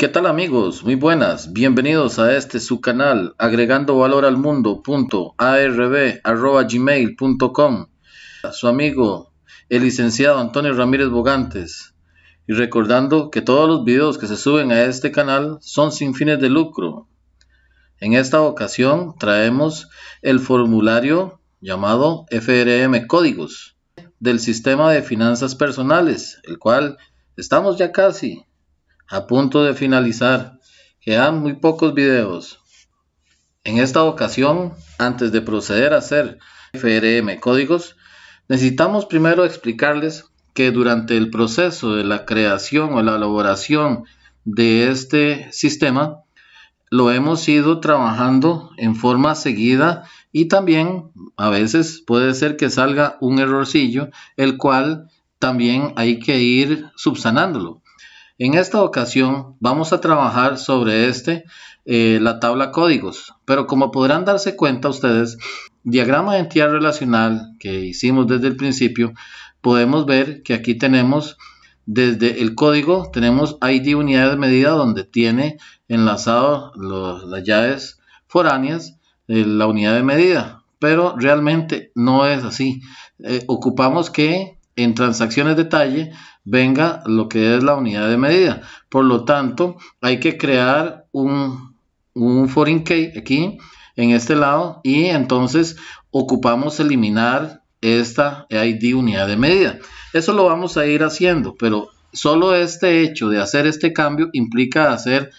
¿Qué tal amigos? Muy buenas, bienvenidos a este su canal agregando valor al mundo.arb.gmail.com Su amigo, el licenciado Antonio Ramírez Bogantes. Y recordando que todos los videos que se suben a este canal son sin fines de lucro. En esta ocasión traemos el formulario llamado FRM Códigos del Sistema de Finanzas Personales, el cual estamos ya casi a punto de finalizar, quedan muy pocos videos. En esta ocasión, antes de proceder a hacer FRM códigos, necesitamos primero explicarles que durante el proceso de la creación o la elaboración de este sistema, lo hemos ido trabajando en forma seguida y también a veces puede ser que salga un errorcillo, el cual también hay que ir subsanándolo. En esta ocasión vamos a trabajar sobre este, eh, la tabla códigos, pero como podrán darse cuenta ustedes, diagrama de entidad relacional que hicimos desde el principio, podemos ver que aquí tenemos desde el código, tenemos ID unidad de medida donde tiene enlazado las llaves foráneas, la unidad de medida, pero realmente no es así. Eh, ocupamos que en transacciones detalle venga lo que es la unidad de medida. Por lo tanto, hay que crear un, foreign key aquí, en este lado, y entonces ocupamos eliminar esta e ID unidad de medida. Eso lo vamos a ir haciendo, pero solo este hecho de hacer este cambio implica hacer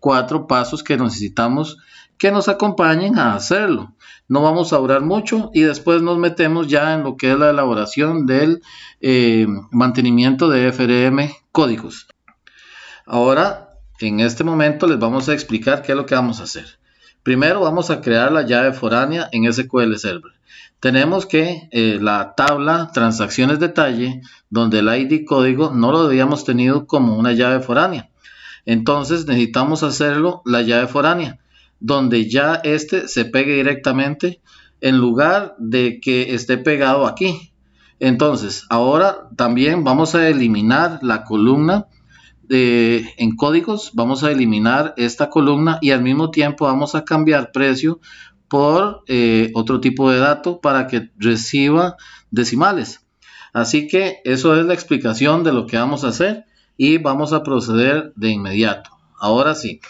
cuatro pasos que necesitamos que nos acompañen a hacerlo. No vamos a orar mucho y después nos metemos ya en lo que es la elaboración del eh, mantenimiento de FRM códigos. Ahora, en este momento les vamos a explicar qué es lo que vamos a hacer. Primero vamos a crear la llave foránea en SQL Server. Tenemos que eh, la tabla transacciones detalle, donde el ID código no lo habíamos tenido como una llave foránea. Entonces necesitamos hacerlo la llave foránea donde ya este se pegue directamente en lugar de que esté pegado aquí. Entonces, ahora también vamos a eliminar la columna de, eh, en códigos, vamos a eliminar esta columna y al mismo tiempo vamos a cambiar precio por eh, otro tipo de dato para que reciba decimales. Así que eso es la explicación de lo que vamos a hacer y vamos a proceder de inmediato. Ahora sí.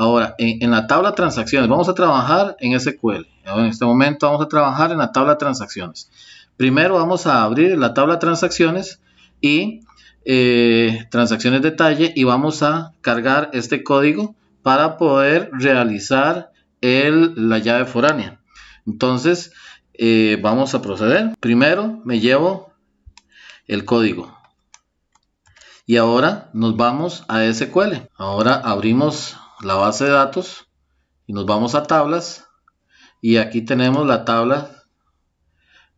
Ahora, en, la tabla transacciones, vamos a trabajar en SQL. en este momento vamos a trabajar en la tabla de transacciones. Primero vamos a abrir la tabla de transacciones y eh, transacciones detalle y vamos a cargar este código para poder realizar el, la llave foránea. Entonces, eh, vamos a proceder. Primero me llevo el código. Y ahora nos vamos a SQL. Ahora abrimos la base de datos y nos vamos a tablas y aquí tenemos la tabla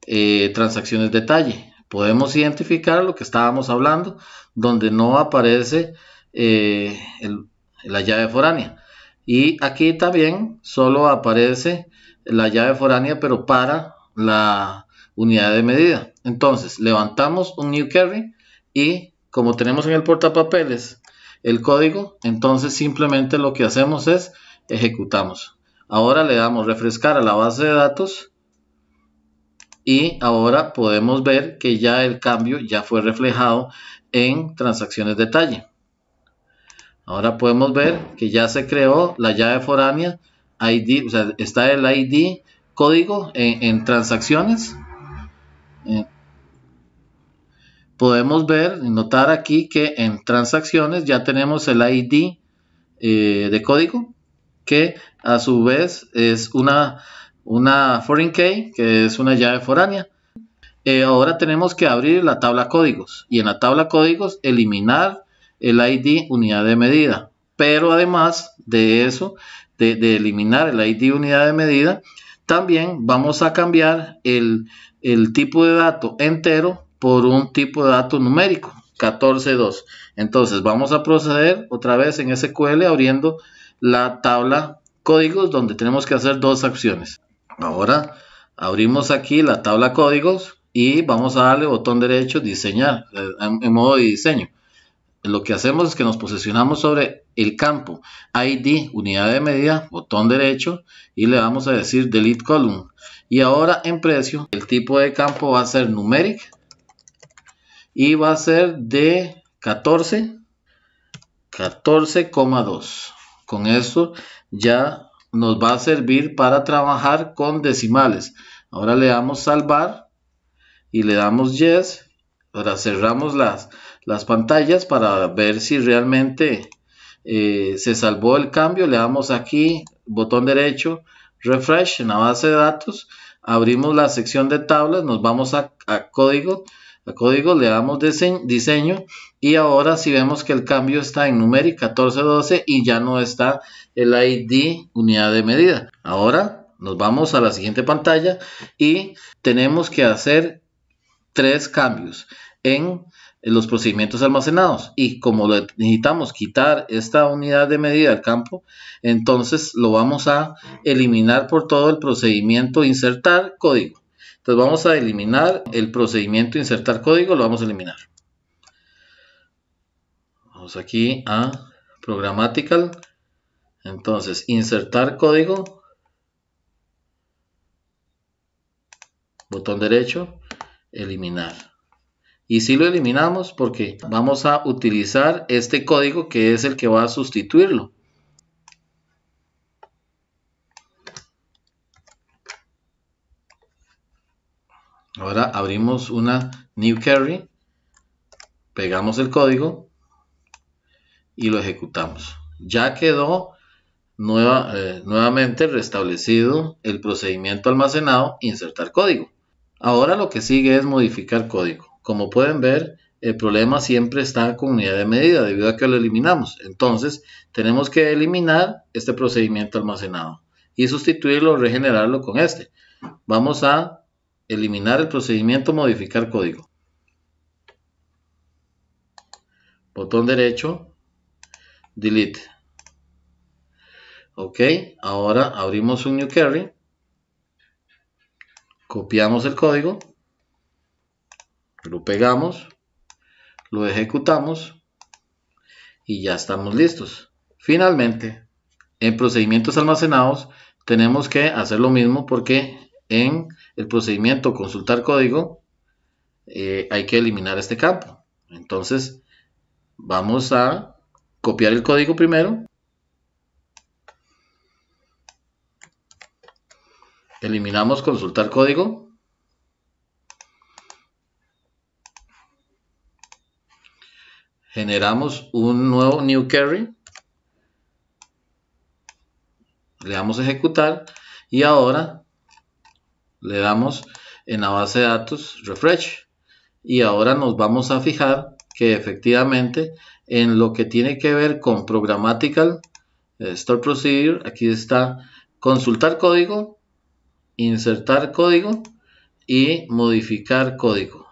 eh, transacciones detalle podemos identificar lo que estábamos hablando donde no aparece eh, la llave foránea y aquí también solo aparece la llave foránea pero para la unidad de medida entonces levantamos un new carry y como tenemos en el portapapeles el código, entonces simplemente lo que hacemos es ejecutamos. Ahora le damos refrescar a la base de datos y ahora podemos ver que ya el cambio ya fue reflejado en transacciones detalle. Ahora podemos ver que ya se creó la llave foránea, ID, está el ID código en, transacciones. Eh, podemos ver notar aquí que en transacciones ya tenemos el ID eh, de código que a su vez es una, una foreign key que es una llave foránea. Eh, ahora tenemos que abrir la tabla códigos y en la tabla códigos eliminar el ID unidad de medida. Pero además de eso, de, eliminar el ID unidad de medida, también vamos a cambiar el, el tipo de dato entero por un tipo de dato numérico, 14.2. Entonces vamos a proceder otra vez en SQL abriendo la tabla códigos donde tenemos que hacer dos acciones. Ahora abrimos aquí la tabla códigos y vamos a darle botón derecho diseñar eh, en modo de diseño. Lo que hacemos es que nos posicionamos sobre el campo ID, unidad de medida, botón derecho y le vamos a decir delete column. Y ahora en precio el tipo de campo va a ser numeric y va a ser de 14, 14,2. Con esto ya nos va a servir para trabajar con decimales. Ahora le damos salvar y le damos yes. Ahora cerramos las, las pantallas para ver si realmente eh, se salvó el cambio. Le damos aquí, botón derecho, refresh en la base de datos. Abrimos la sección de tablas, nos vamos a código código, le damos diseño y ahora si vemos que el cambio está en numeric 1412 y ya no está el ID unidad de medida. Ahora nos vamos a la siguiente pantalla y tenemos que hacer tres cambios en los procedimientos almacenados y como necesitamos quitar esta unidad de medida al campo entonces lo vamos a eliminar por todo el procedimiento insertar código entonces vamos a eliminar el procedimiento insertar código, lo vamos a eliminar. Vamos aquí a programatical. Entonces, insertar código. Botón derecho, eliminar. Y si lo eliminamos porque vamos a utilizar este código que es el que va a sustituirlo. Ahora abrimos una new carry, pegamos el código y lo ejecutamos. Ya quedó eh, nuevamente restablecido el procedimiento almacenado insertar código. Ahora lo que sigue es modificar código. Como pueden ver, el problema siempre está con unidad de medida debido a que lo eliminamos. Entonces, tenemos que eliminar este procedimiento almacenado y sustituirlo o regenerarlo con este. Vamos a Eliminar el procedimiento modificar código. Botón derecho, delete. Ok, ahora abrimos un new carry. Copiamos el código. Lo pegamos. Lo ejecutamos. Y ya estamos listos. Finalmente, en procedimientos almacenados tenemos que hacer lo mismo porque en el procedimiento consultar código, eh, hay que eliminar este campo. Entonces, vamos a copiar el código primero. Eliminamos consultar código. Generamos un nuevo new carry. Le damos a ejecutar. Y ahora le damos en la base de datos refresh y ahora nos vamos a fijar que efectivamente en lo que tiene que ver con programatical eh, store procedure aquí está consultar código insertar código y modificar código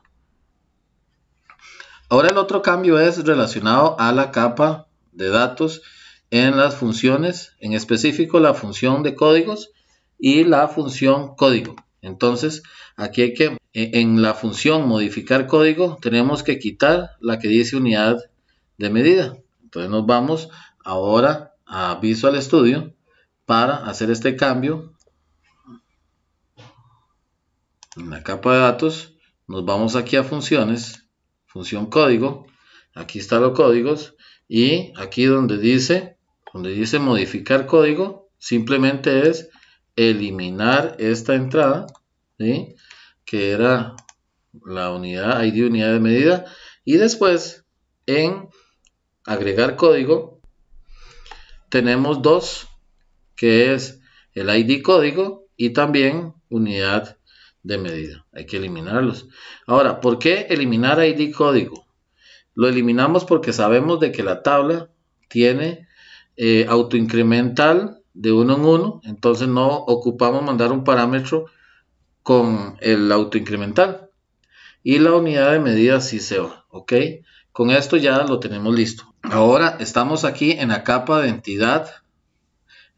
ahora el otro cambio es relacionado a la capa de datos en las funciones en específico la función de códigos y la función código entonces, aquí hay que, e, en la función modificar código, tenemos que quitar la que dice unidad de medida. Entonces nos vamos ahora a Visual Studio para hacer este cambio. En la capa de datos, nos vamos aquí a funciones, función código. Aquí están los códigos y aquí donde dice, donde dice modificar código, simplemente es eliminar esta entrada, que era la unidad ID unidad de medida, y después en agregar código tenemos dos, que es el ID código y también unidad de medida. Hay que eliminarlos. Ahora, ¿por qué eliminar ID código? Lo eliminamos porque sabemos de que la tabla tiene eh, autoincremental de uno en uno, entonces no ocupamos mandar un parámetro con el autoincremental. Y la unidad de medida si se va, ¿ok? Con esto ya lo tenemos listo. Ahora estamos aquí en la capa de entidad,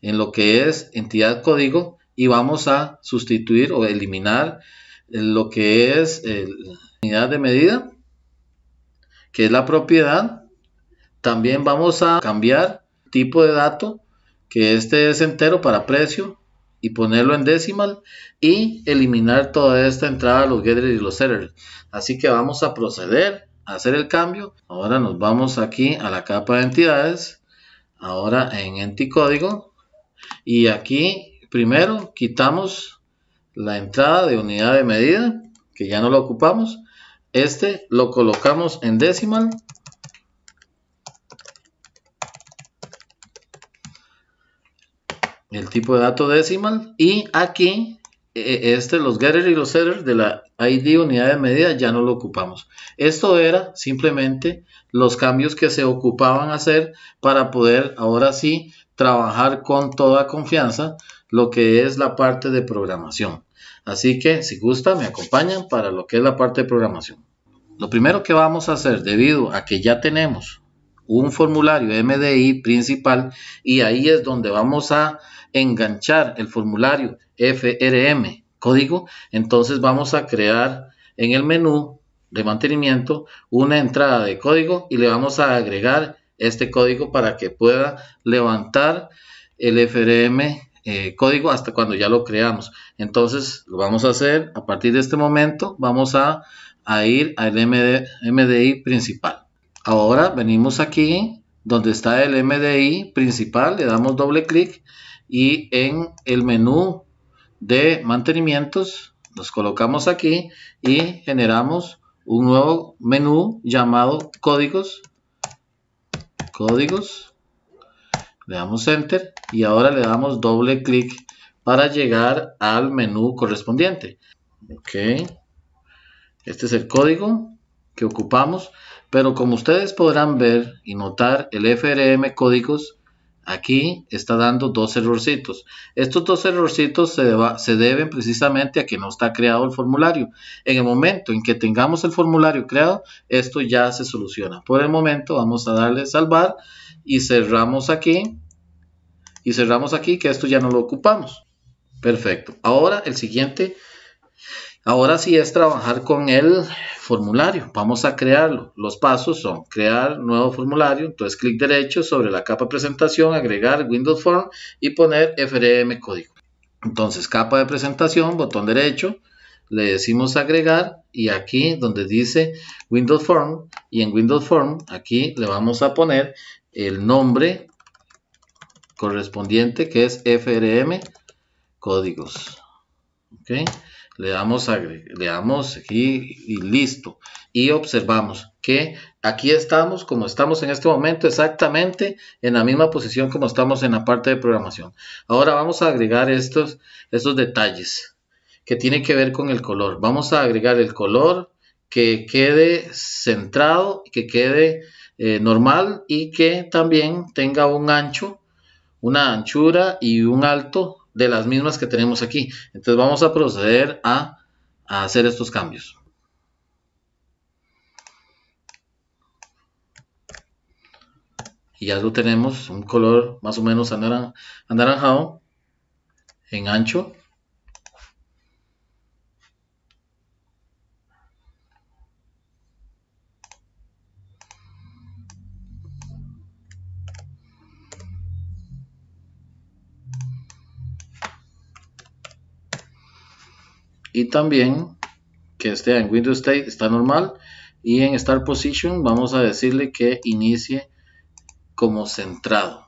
en lo que es entidad código, y vamos a sustituir o eliminar lo que es la unidad de medida, que es la propiedad. También vamos a cambiar tipo de dato que este es entero para precio y ponerlo en decimal y eliminar toda esta entrada los getters y los setters. Así que vamos a proceder a hacer el cambio. Ahora nos vamos aquí a la capa de entidades, ahora en enticódigo y aquí primero quitamos la entrada de unidad de medida que ya no la ocupamos. Este lo colocamos en decimal el tipo de dato decimal y aquí e, e, este, los getter y los setter de la ID unidad de medida ya no lo ocupamos. Esto era simplemente los cambios que se ocupaban hacer para poder ahora sí trabajar con toda confianza lo que es la parte de programación. Así que si gusta me acompañan para lo que es la parte de programación. Lo primero que vamos a hacer debido a que ya tenemos un formulario MDI principal y ahí es donde vamos a enganchar el formulario FRM código, entonces vamos a crear en el menú de mantenimiento una entrada de código y le vamos a agregar este código para que pueda levantar el FRM eh, código hasta cuando ya lo creamos. Entonces lo vamos a hacer a partir de este momento, vamos a, a ir al MD, MDI principal. Ahora venimos aquí donde está el MDI principal, le damos doble clic y en el menú de mantenimientos nos colocamos aquí y generamos un nuevo menú llamado códigos códigos le damos enter y ahora le damos doble clic para llegar al menú correspondiente ok este es el código que ocupamos pero como ustedes podrán ver y notar, el FRM códigos aquí está dando dos errorcitos. Estos dos errorcitos se, deben precisamente a que no está creado el formulario. En el momento en que tengamos el formulario creado, esto ya se soluciona. Por el momento vamos a darle salvar y cerramos aquí. Y cerramos aquí que esto ya no lo ocupamos. Perfecto. Ahora el siguiente Ahora sí es trabajar con el formulario. Vamos a crearlo. Los pasos son crear nuevo formulario, entonces clic derecho sobre la capa presentación, agregar Windows Form y poner FRM código. Entonces capa de presentación, botón derecho, le decimos agregar y aquí donde dice Windows Form y en Windows Form aquí le vamos a poner el nombre correspondiente que es FRM códigos le damos, le damos aquí y listo. Y observamos que aquí estamos como estamos en este momento, exactamente en la misma posición como estamos en la parte de programación. Ahora vamos a agregar estos, detalles que tienen que ver con el color. Vamos a agregar el color que quede centrado, que quede eh, normal y que también tenga un ancho, una anchura y un alto de las mismas que tenemos aquí. Entonces vamos a proceder a, a hacer estos cambios. Y ya lo tenemos, un color más o menos anaranjado en ancho y también que esté en Windows State está normal y en Start Position vamos a decirle que inicie como centrado.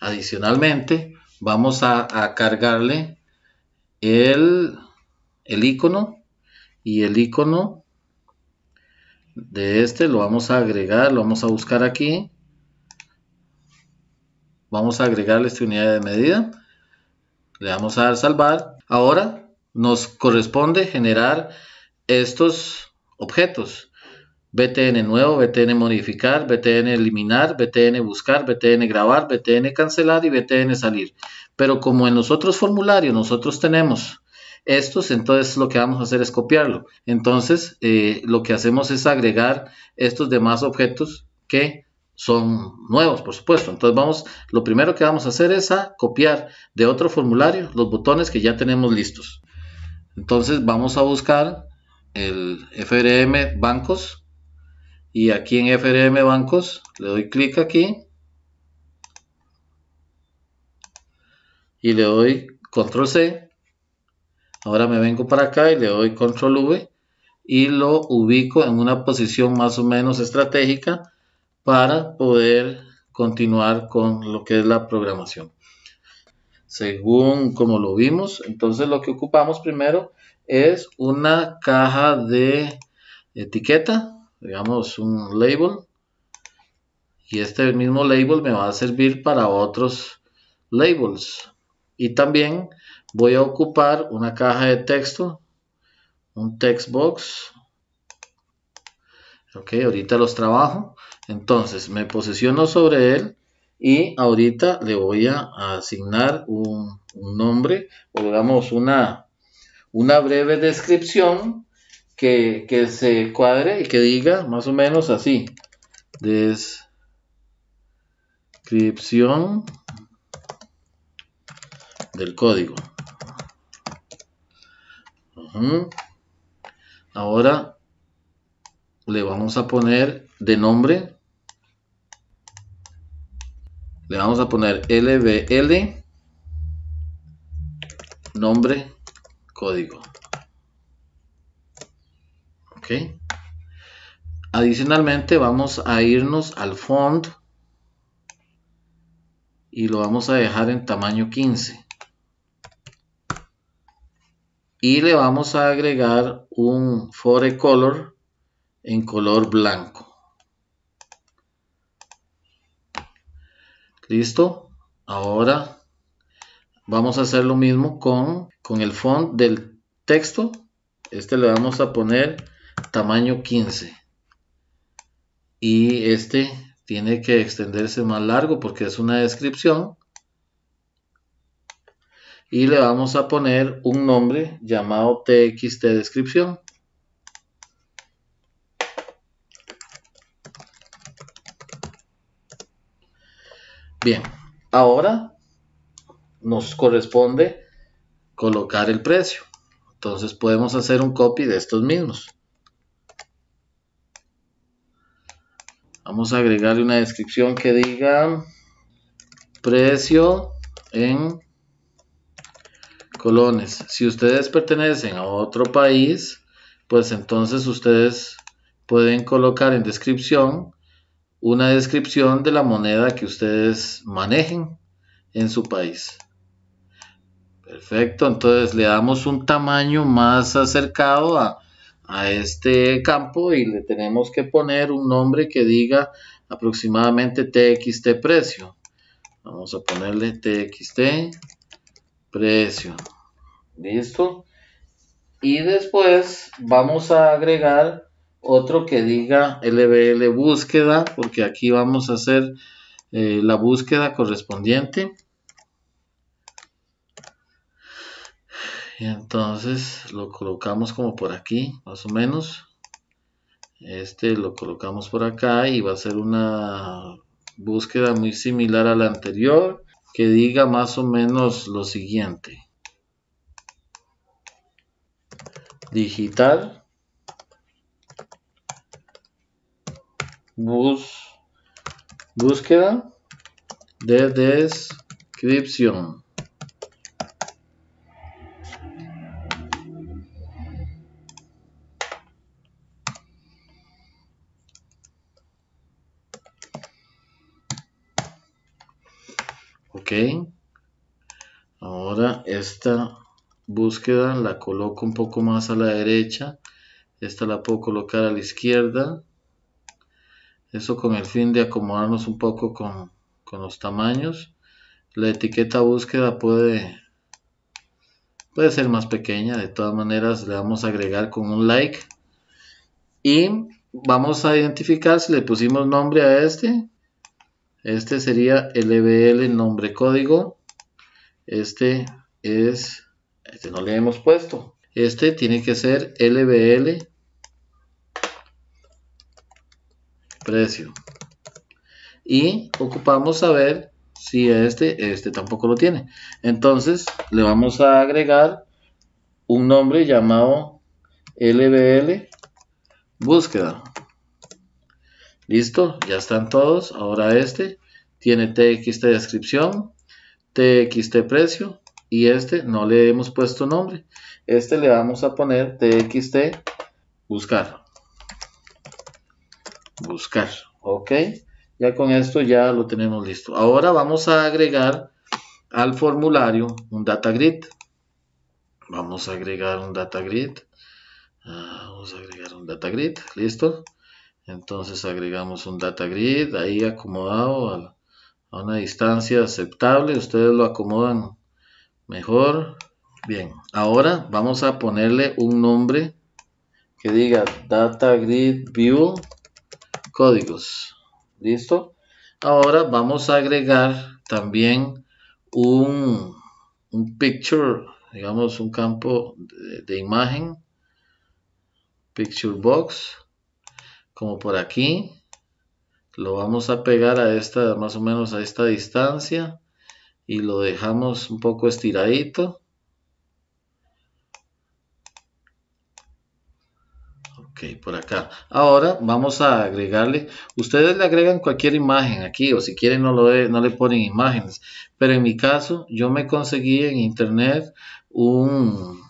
Adicionalmente vamos a, cargarle el, el icono y el icono de este lo vamos a agregar, lo vamos a buscar aquí. Vamos a agregarle esta unidad de medida. Le vamos a dar salvar. Ahora nos corresponde generar estos objetos. BTN nuevo, BTN modificar, BTN eliminar, BTN buscar, BTN grabar, BTN cancelar y BTN salir. Pero como en los otros formularios nosotros tenemos estos, entonces lo que vamos a hacer es copiarlo. Entonces eh, lo que hacemos es agregar estos demás objetos que son nuevos, por supuesto. Entonces vamos, lo primero que vamos a hacer es a copiar de otro formulario los botones que ya tenemos listos. Entonces vamos a buscar el FRM bancos y aquí en FRM bancos le doy clic aquí y le doy control C. Ahora me vengo para acá y le doy control V y lo ubico en una posición más o menos estratégica para poder continuar con lo que es la programación según como lo vimos. Entonces lo que ocupamos primero es una caja de etiqueta, digamos un label. Y este mismo label me va a servir para otros labels. Y también voy a ocupar una caja de texto, un text box. Ok, ahorita los trabajo. Entonces me posiciono sobre él y ahorita le voy a asignar un, nombre o digamos una, una breve descripción que, se cuadre y que diga más o menos así. Descripción del código. Ahora le vamos a poner de nombre le vamos a poner lbl nombre código adicionalmente vamos a irnos al font y lo vamos a dejar en tamaño 15 y le vamos a agregar un fore color en color blanco Listo. Ahora vamos a hacer lo mismo con, con el font del texto. Este le vamos a poner tamaño 15. Y este tiene que extenderse más largo porque es una descripción. Y le vamos a poner un nombre llamado TXT descripción. Bien, ahora nos corresponde colocar el precio. Entonces podemos hacer un copy de estos mismos. Vamos a agregarle una descripción que diga precio en colones. Si ustedes pertenecen a otro país, pues entonces ustedes pueden colocar en descripción una descripción de la moneda que ustedes manejen en su país. Perfecto, entonces le damos un tamaño más acercado a, este campo y le tenemos que poner un nombre que diga aproximadamente TXT precio. Vamos a ponerle TXT precio. Listo. Y después vamos a agregar otro que diga LBL búsqueda, porque aquí vamos a hacer eh, la búsqueda correspondiente. Y entonces lo colocamos como por aquí, más o menos. Este lo colocamos por acá y va a ser una búsqueda muy similar a la anterior, que diga más o menos lo siguiente. Digital bus, búsqueda de descripción. Ok. Ahora esta búsqueda la coloco un poco más a la derecha. Esta la puedo colocar a la izquierda. Eso con el fin de acomodarnos un poco con, los tamaños. La etiqueta búsqueda puede, puede ser más pequeña. De todas maneras, le vamos a agregar con un like. Y vamos a identificar si le pusimos nombre a este. Este sería LBL nombre código. Este es, este no le hemos puesto. Este tiene que ser LBL precio. Y ocupamos a ver si este, este tampoco lo tiene. Entonces le vamos a agregar un nombre llamado LBL búsqueda. Listo, ya están todos. Ahora este tiene TXT descripción, TXT precio y este no le hemos puesto nombre. Este le vamos a poner TXT buscar buscar. ¿Ok? Ya con esto ya lo tenemos listo. Ahora vamos a agregar al formulario un data grid. Vamos a agregar un data grid. Ah, vamos a agregar un data grid. Listo. Entonces agregamos un data grid ahí acomodado a una distancia aceptable. Ustedes lo acomodan mejor. Bien, ahora vamos a ponerle un nombre que diga data grid view códigos. ¿Listo? Ahora vamos a agregar también un, un picture, digamos un campo de, de imagen, picture box, como por aquí. Lo vamos a pegar a esta, más o menos a esta distancia y lo dejamos un poco estiradito por acá. Ahora vamos a agregarle, ustedes le agregan cualquier imagen aquí o si quieren no, lo no le ponen imágenes, pero en mi caso yo me conseguí en internet un,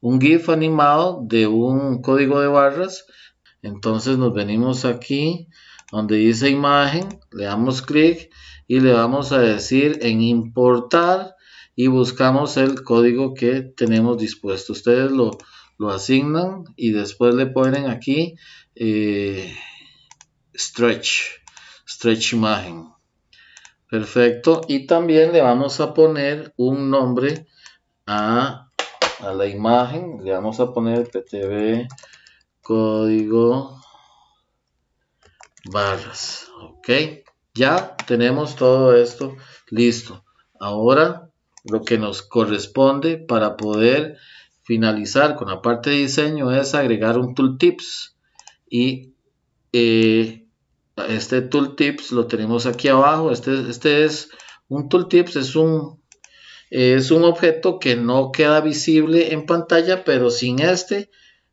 un GIF animado de un código de barras, entonces nos venimos aquí donde dice imagen, le damos clic y le vamos a decir en importar y buscamos el código que tenemos dispuesto. Ustedes lo, lo asignan y después le ponen aquí eh, stretch, stretch imagen. Perfecto. Y también le vamos a poner un nombre a, a la imagen. Le vamos a poner PTB código barras. Ok. Ya tenemos todo esto listo. Ahora lo que nos corresponde para poder finalizar con la parte de diseño es agregar un tooltips y eh, este tooltips lo tenemos aquí abajo este, este es un tooltips es un es un objeto que no queda visible en pantalla pero sin este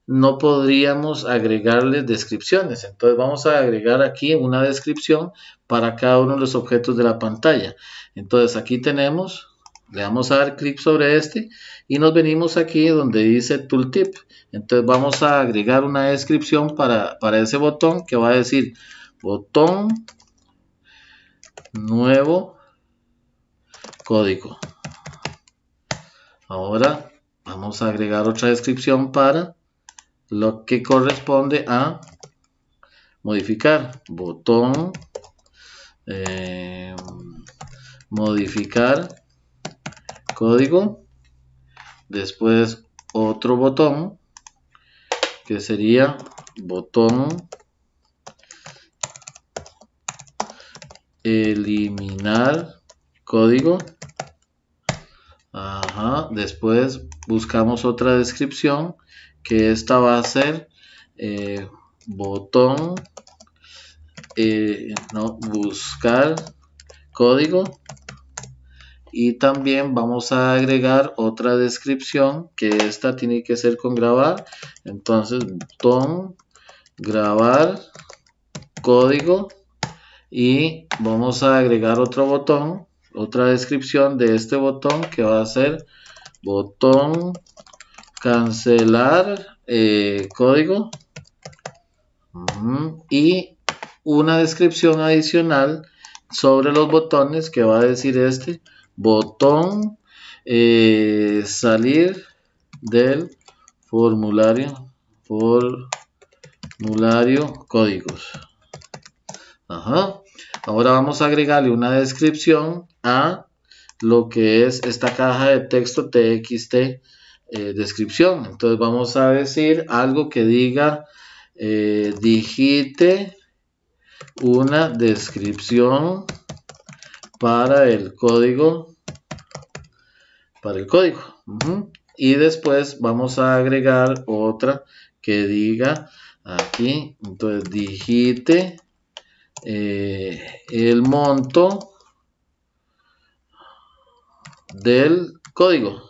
no podríamos agregarle descripciones entonces vamos a agregar aquí una descripción para cada uno de los objetos de la pantalla entonces aquí tenemos le vamos a dar clic sobre este y nos venimos aquí donde dice Tooltip. Entonces vamos a agregar una descripción para, ese botón que va a decir botón nuevo código. Ahora vamos a agregar otra descripción para lo que corresponde a modificar. Botón eh, modificar código, después otro botón, que sería botón eliminar código. Ajá. Después buscamos otra descripción que esta va a ser eh, botón eh, no, buscar código y también vamos a agregar otra descripción que esta tiene que ser con grabar entonces botón grabar código y vamos a agregar otro botón otra descripción de este botón que va a ser botón cancelar eh, código y una descripción adicional sobre los botones que va a decir este botón eh, salir del formulario formulario códigos ahora vamos a agregarle una descripción a lo que es esta caja de texto txt eh, descripción entonces vamos a decir algo que diga eh, digite una descripción para el código para el código y después vamos a agregar otra que diga aquí entonces digite eh, el monto del código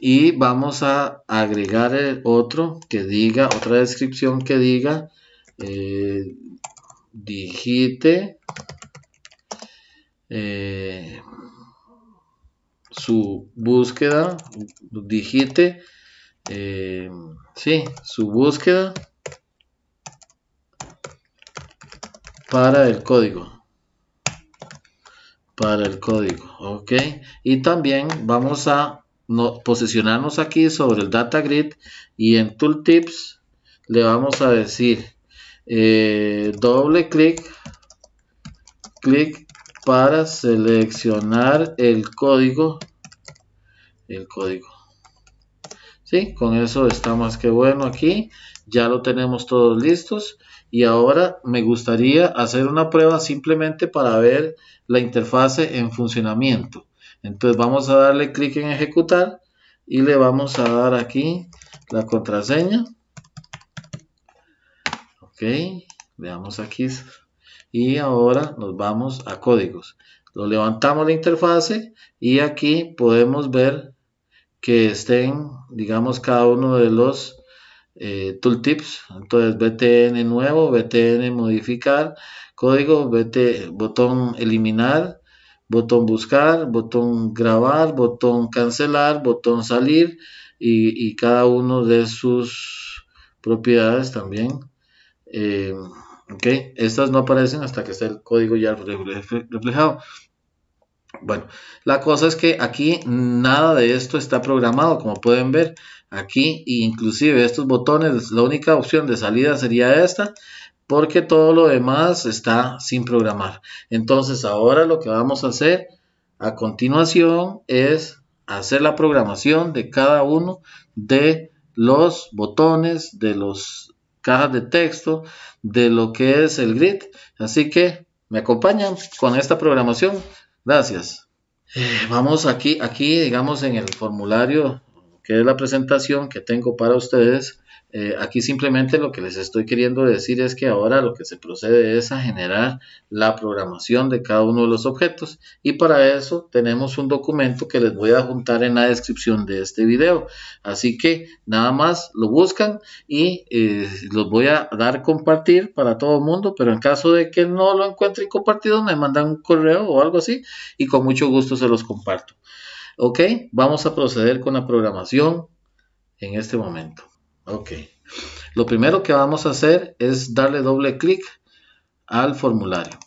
y vamos a agregar el otro que diga otra descripción que diga eh, digite eh, su búsqueda, digite, eh, sí, su búsqueda para el código. Para el código, ok. Y también vamos a posicionarnos aquí sobre el data grid y en tooltips le vamos a decir eh, doble clic, clic para seleccionar el código, el código. ¿Sí? Con eso está más que bueno aquí, ya lo tenemos todos listos y ahora me gustaría hacer una prueba simplemente para ver la interfase en funcionamiento. Entonces vamos a darle clic en ejecutar y le vamos a dar aquí la contraseña veamos aquí y ahora nos vamos a códigos lo levantamos la interfase y aquí podemos ver que estén digamos cada uno de los eh, tooltips entonces btn nuevo btn modificar código BT, botón eliminar botón buscar botón grabar botón cancelar botón salir y cada uno de sus propiedades también eh, Estas no aparecen hasta que esté el código ya reflejado. Bueno, la cosa es que aquí nada de esto está programado, como pueden ver. Aquí, inclusive estos botones, la única opción de salida sería esta, porque todo lo demás está sin programar. Entonces, ahora lo que vamos a hacer a continuación es hacer la programación de cada uno de los botones, de los cajas de texto de lo que es el grid. Así que me acompañan con esta programación. Gracias. Eh, vamos aquí, aquí digamos en el formulario que es la presentación que tengo para ustedes. Eh, aquí simplemente lo que les estoy queriendo decir es que ahora lo que se procede es a generar la programación de cada uno de los objetos y para eso tenemos un documento que les voy a juntar en la descripción de este video. Así que nada más lo buscan y eh, los voy a dar compartir para todo el mundo, pero en caso de que no lo encuentren compartido me mandan un correo o algo así y con mucho gusto se los comparto. Ok, vamos a proceder con la programación en este momento. Ok. Lo primero que vamos a hacer es darle doble clic al formulario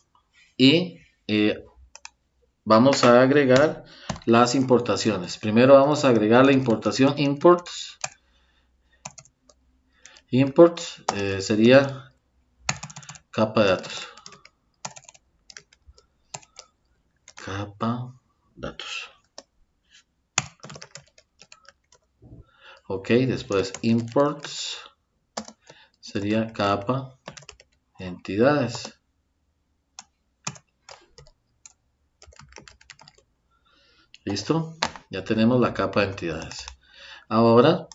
y eh, vamos a agregar las importaciones. Primero vamos a agregar la importación imports. Imports eh, sería capa de datos. Capa datos. ok después imports sería capa entidades listo ya tenemos la capa de entidades ahora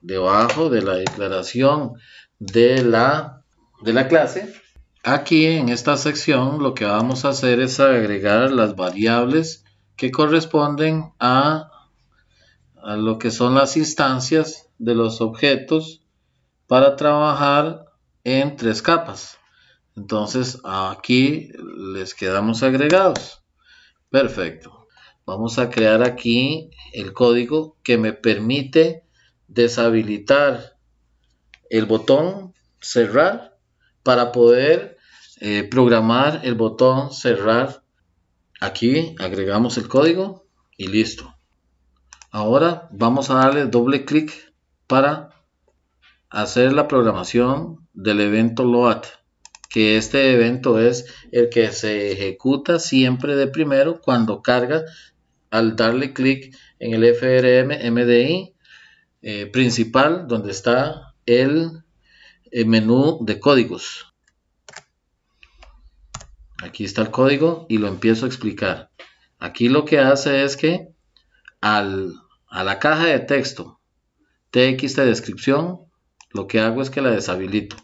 debajo de la declaración de la de la clase aquí en esta sección lo que vamos a hacer es agregar las variables que corresponden a a lo que son las instancias de los objetos para trabajar en tres capas. Entonces aquí les quedamos agregados. Perfecto. Vamos a crear aquí el código que me permite deshabilitar el botón cerrar para poder eh, programar el botón cerrar. Aquí agregamos el código y listo. Ahora vamos a darle doble clic para hacer la programación del evento load que este evento es el que se ejecuta siempre de primero cuando carga al darle clic en el FRM MDI eh, principal donde está el, eh, menú de códigos aquí está el código y lo empiezo a explicar aquí lo que hace es que a la caja de texto TX de descripción, lo que hago es que la deshabilito.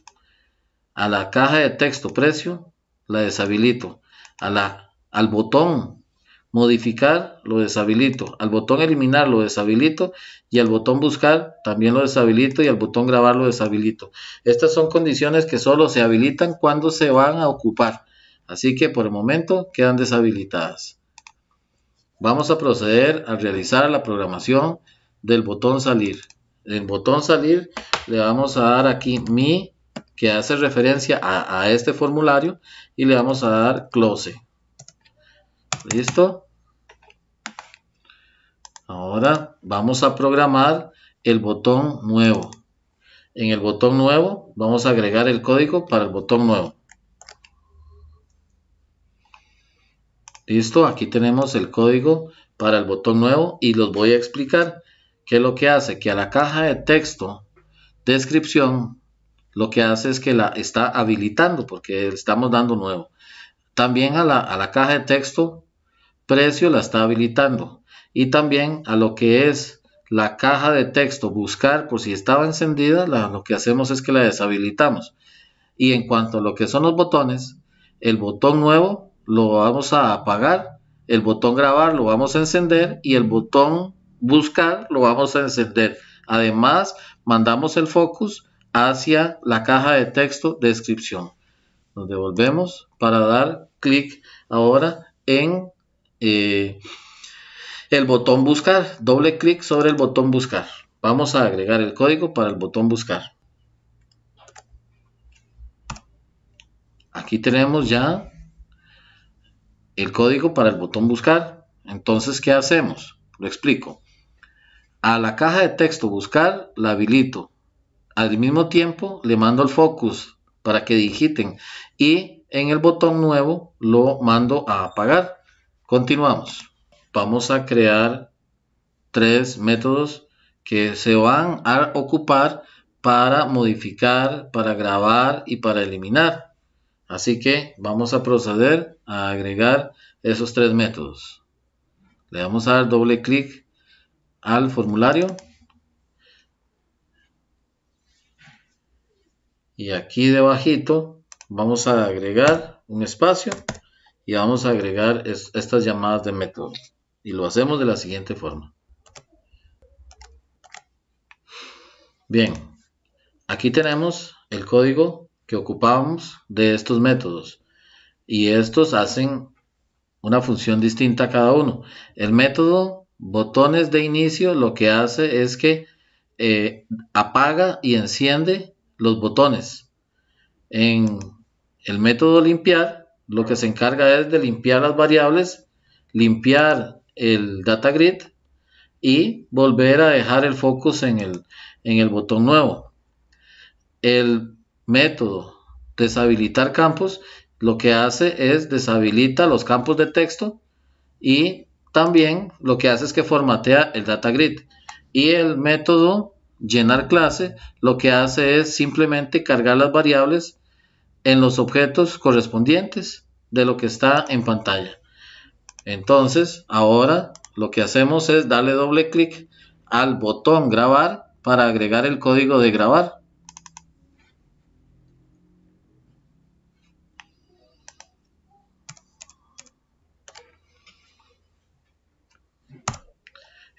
A la caja de texto precio, la deshabilito. A la, al botón modificar, lo deshabilito. Al botón eliminar, lo deshabilito. Y al botón buscar, también lo deshabilito. Y al botón grabar, lo deshabilito. Estas son condiciones que solo se habilitan cuando se van a ocupar. Así que por el momento quedan deshabilitadas. Vamos a proceder a realizar la programación del botón salir. En el botón salir le vamos a dar aquí mi, que hace referencia a, a este formulario, y le vamos a dar close. ¿Listo? Ahora vamos a programar el botón nuevo. En el botón nuevo vamos a agregar el código para el botón nuevo. Listo, aquí tenemos el código para el botón nuevo y los voy a explicar qué es lo que hace, que a la caja de texto descripción lo que hace es que la está habilitando porque estamos dando nuevo. También a la, caja de texto precio la está habilitando y también a lo que es la caja de texto buscar por si estaba encendida lo que hacemos es que la deshabilitamos y en cuanto a lo que son los botones el botón nuevo lo vamos a apagar, el botón grabar lo vamos a encender y el botón buscar lo vamos a encender. Además, mandamos el focus hacia la caja de texto descripción. Nos devolvemos para dar clic ahora en eh, el botón buscar. Doble clic sobre el botón buscar. Vamos a agregar el código para el botón buscar. Aquí tenemos ya el código para el botón buscar. Entonces, ¿qué hacemos? Lo explico. A la caja de texto buscar la habilito. Al mismo tiempo le mando el focus para que digiten y en el botón nuevo lo mando a apagar. Continuamos. Vamos a crear tres métodos que se van a ocupar para modificar, para grabar y para eliminar. Así que vamos a proceder a agregar esos tres métodos. Le vamos a dar doble clic al formulario. Y aquí debajito vamos a agregar un espacio y vamos a agregar estas llamadas de método. Y lo hacemos de la siguiente forma. Bien, aquí tenemos el código que ocupamos de estos métodos y estos hacen una función distinta a cada uno. El método botones de inicio lo que hace es que eh, apaga y enciende los botones. En el método limpiar lo que se encarga es de limpiar las variables, limpiar el data grid y volver a dejar el focus en el, en el botón nuevo. El método deshabilitar campos lo que hace es deshabilita los campos de texto y también lo que hace es que formatea el data grid. Y el método llenar clase lo que hace es simplemente cargar las variables en los objetos correspondientes de lo que está en pantalla. Entonces, ahora lo que hacemos es darle doble clic al botón grabar para agregar el código de grabar.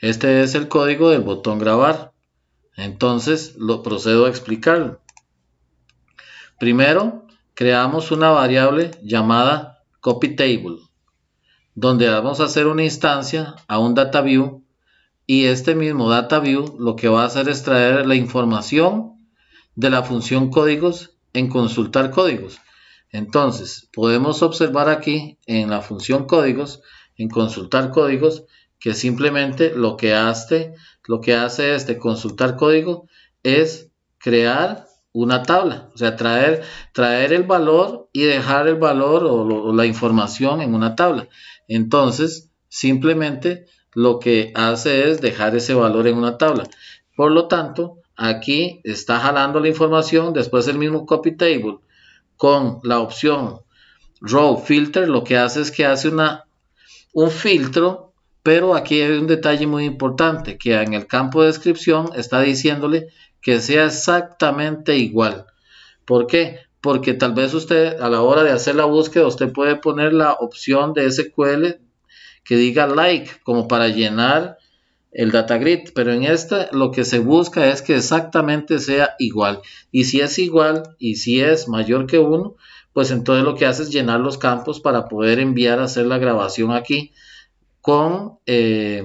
Este es el código del botón grabar. Entonces lo procedo a explicarlo. Primero, creamos una variable llamada copyTable, donde vamos a hacer una instancia a un DataView y este mismo DataView lo que va a hacer es traer la información de la función códigos en consultar códigos. Entonces, podemos observar aquí en la función códigos, en consultar códigos, que simplemente lo que hace, lo que hace este consultar código es crear una tabla, o sea, traer, traer el valor y dejar el valor o, la información en una tabla. Entonces, simplemente lo que hace es dejar ese valor en una tabla. Por lo tanto, aquí está jalando la información, después el mismo copy table con la opción row filter, lo que hace es que hace una, un filtro pero aquí hay un detalle muy importante, que en el campo de descripción está diciéndole que sea exactamente igual. ¿Por qué? Porque tal vez usted a la hora de hacer la búsqueda, usted puede poner la opción de SQL que diga like, como para llenar el data grid, pero en este lo que se busca es que exactamente sea igual. Y si es igual y si es mayor que 1, pues entonces lo que hace es llenar los campos para poder enviar a hacer la grabación aquí con eh,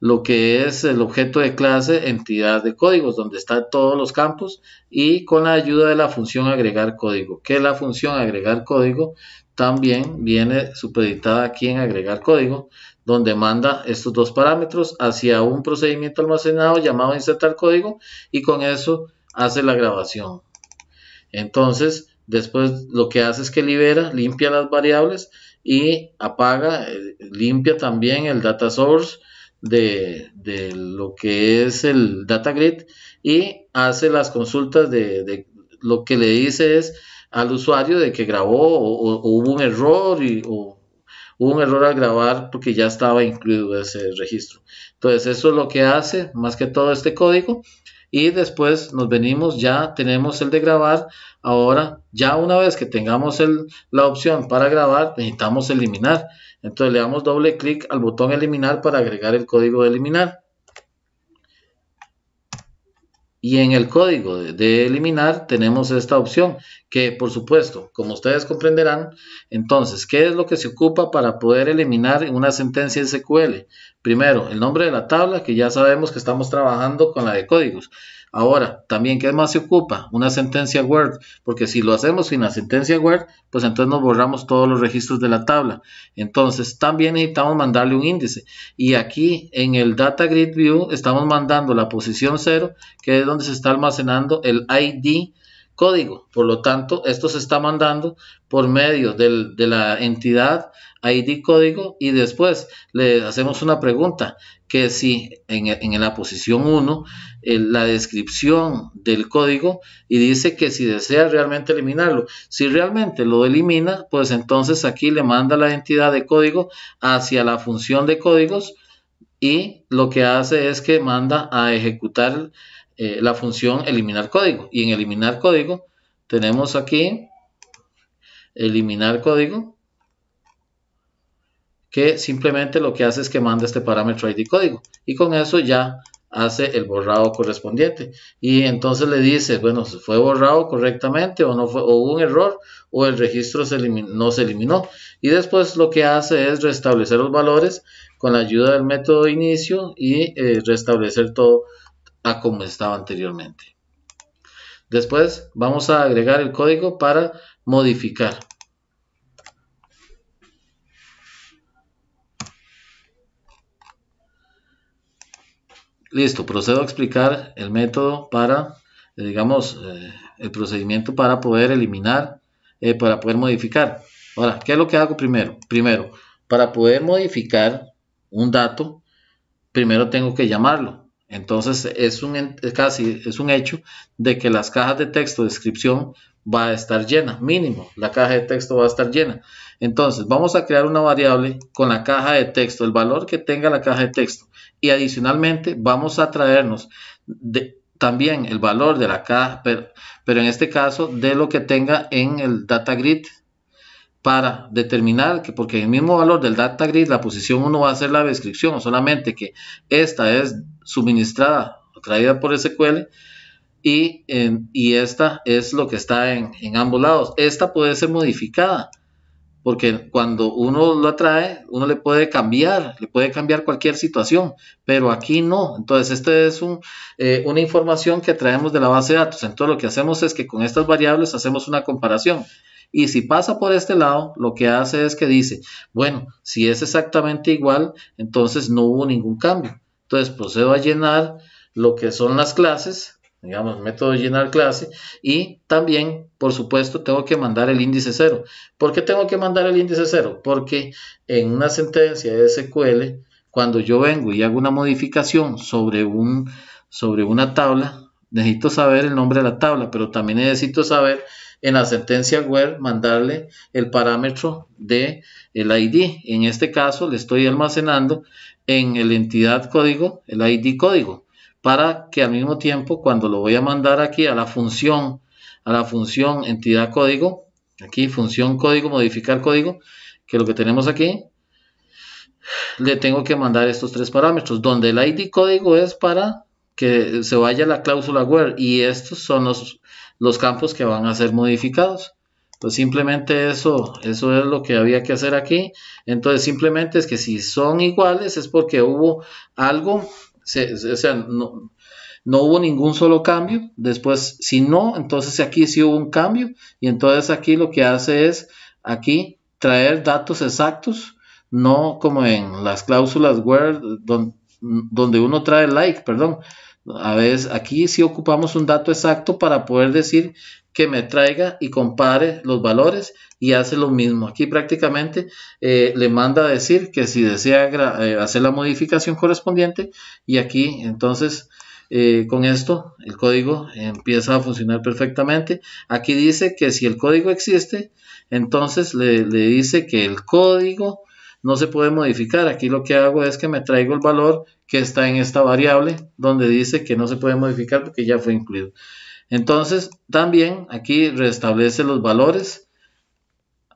lo que es el objeto de clase entidad de códigos, donde están todos los campos, y con la ayuda de la función agregar código, que la función agregar código también viene supeditada aquí en agregar código, donde manda estos dos parámetros hacia un procedimiento almacenado llamado insertar código, y con eso hace la grabación. Entonces, después lo que hace es que libera, limpia las variables, y apaga, eh, limpia también el data source de, lo que es el data grid y hace las consultas de, lo que le dice es al usuario de que grabó o, hubo un error y, o hubo un error al grabar porque ya estaba incluido ese registro. Entonces eso es lo que hace más que todo este código y después nos venimos, ya tenemos el de grabar, ahora ya una vez que tengamos la opción para grabar, necesitamos eliminar. Entonces le damos doble clic al botón eliminar para agregar el código de eliminar y en el código de, eliminar tenemos esta opción que por supuesto, como ustedes comprenderán, entonces, ¿qué es lo que se ocupa para poder eliminar una sentencia SQL? Primero, el nombre de la tabla, que ya sabemos que estamos trabajando con la de códigos. Ahora, también, ¿qué más se ocupa? Una sentencia Word, porque si lo hacemos sin la sentencia Word, pues entonces nos borramos todos los registros de la tabla. Entonces, también necesitamos mandarle un índice. Y aquí en el Data Grid View estamos mandando la posición 0, que es donde se está almacenando el ID código. Por lo tanto, esto se está mandando por medio de la entidad ID código y después le hacemos una pregunta que si en, la posición 1, eh, la descripción del código y dice que si desea realmente eliminarlo, si realmente lo elimina, pues entonces aquí le manda la entidad de código hacia la función de códigos y lo que hace es que manda a ejecutar eh, la función eliminar código. Y en eliminar código tenemos aquí eliminar código que simplemente lo que hace es que manda este parámetro ID código y con eso ya hace el borrado correspondiente y entonces le dice bueno fue borrado correctamente o no fue o hubo un error o el registro no se eliminó y después lo que hace es restablecer los valores con la ayuda del método inicio y eh, restablecer todo a como estaba anteriormente después vamos a agregar el código para modificar Listo, procedo a explicar el método para, eh, digamos, eh, el procedimiento para poder eliminar, eh, para poder modificar. Ahora, ¿qué es lo que hago primero? Primero, para poder modificar un dato, primero tengo que llamarlo. Entonces, es un, casi es un hecho de que las cajas de texto de descripción va a estar llena, mínimo, la caja de texto va a estar llena. Entonces, vamos a crear una variable con la caja de texto, el valor que tenga la caja de texto. Y adicionalmente, vamos a traernos también el valor de la caja, pero, en este caso de lo que tenga en el data grid para determinar que porque el mismo valor del data grid, la posición 1 va a ser la descripción, solamente que esta es suministrada traída por SQL y, eh, y esta es lo que está en, en ambos lados. Esta puede ser modificada porque cuando uno lo atrae, uno le puede cambiar, le puede cambiar cualquier situación, pero aquí no. Entonces, esta es eh, una información que traemos de la base de datos. Entonces, lo que hacemos es que con estas variables hacemos una comparación. Y si pasa por este lado, lo que hace es que dice, bueno, si es exactamente igual, entonces no hubo ningún cambio. Entonces, procedo a llenar lo que son las clases digamos, método llenar clase, y también, por supuesto, tengo que mandar el índice 0. ¿Por qué tengo que mandar el índice 0? Porque en una sentencia de SQL, cuando yo vengo y hago una modificación sobre, un, sobre una tabla, necesito saber el nombre de la tabla, pero también necesito saber en la sentencia where mandarle el parámetro de el ID. En este caso le estoy almacenando en el entidad código el ID código para que al mismo tiempo cuando lo voy a mandar aquí a la función, a la función entidad código, aquí función código, modificar código, que lo que tenemos aquí, le tengo que mandar estos tres parámetros, donde el ID código es para que se vaya la cláusula where y estos son los, los campos que van a ser modificados. Pues simplemente eso, eso es lo que había que hacer aquí. Entonces simplemente es que si son iguales es porque hubo algo no, hubo ningún solo cambio. Después, si no, entonces aquí sí hubo un cambio. Y entonces aquí lo que hace es aquí traer datos exactos, no como en las cláusulas where donde uno trae like, perdón. A veces aquí sí ocupamos un dato exacto para poder decir que me traiga y compare los valores y hace lo mismo. Aquí prácticamente eh, le manda a decir que si desea eh, hacer la modificación correspondiente y aquí entonces eh, con esto el código empieza a funcionar perfectamente. Aquí dice que si el código existe, entonces le dice que el código no se puede modificar. Aquí lo que hago es que me traigo el valor que está en esta variable donde dice que no se puede modificar porque ya fue incluido. Entonces, también aquí restablece los valores